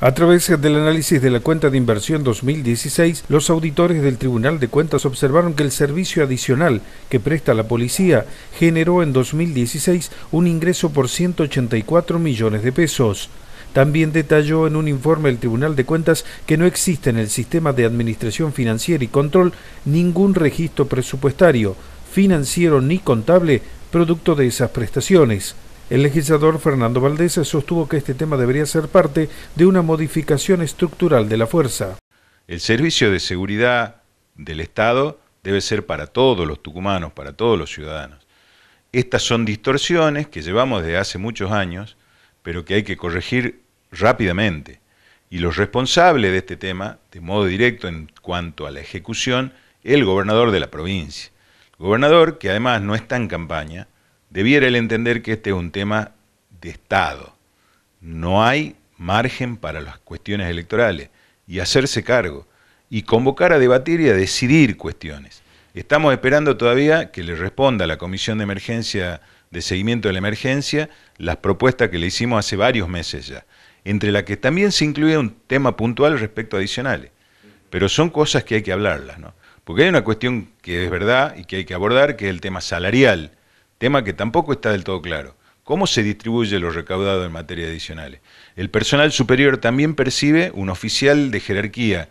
A través del análisis de la cuenta de inversión 2016, los auditores del Tribunal de Cuentas observaron que el servicio adicional que presta la policía generó en 2016 un ingreso por 184 millones de pesos. También detalló en un informe el Tribunal de Cuentas que no existe en el sistema de administración financiera y control ningún registro presupuestario, financiero ni contable producto de esas prestaciones. El legislador Fernando Valdés sostuvo que este tema debería ser parte de una modificación estructural de la fuerza. El servicio de seguridad del Estado debe ser para todos los tucumanos, para todos los ciudadanos. Estas son distorsiones que llevamos desde hace muchos años, pero que hay que corregir rápidamente. Y los responsables de este tema, de modo directo en cuanto a la ejecución, el gobernador de la provincia. gobernador que además no está en campaña, debiera el entender que este es un tema de Estado. No hay margen para las cuestiones electorales y hacerse cargo y convocar a debatir y a decidir cuestiones. Estamos esperando todavía que le responda a la Comisión de Emergencia de Seguimiento de la Emergencia las propuestas que le hicimos hace varios meses ya, entre las que también se incluye un tema puntual respecto a adicionales. Pero son cosas que hay que hablarlas, ¿no? Porque hay una cuestión que es verdad y que hay que abordar, que es el tema salarial tema que tampoco está del todo claro. ¿Cómo se distribuye lo recaudado en materia de adicionales? El personal superior también percibe un oficial de jerarquía.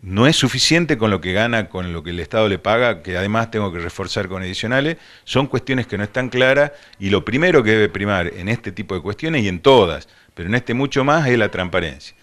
No es suficiente con lo que gana, con lo que el Estado le paga, que además tengo que reforzar con adicionales. Son cuestiones que no están claras y lo primero que debe primar en este tipo de cuestiones y en todas, pero en este mucho más, es la transparencia.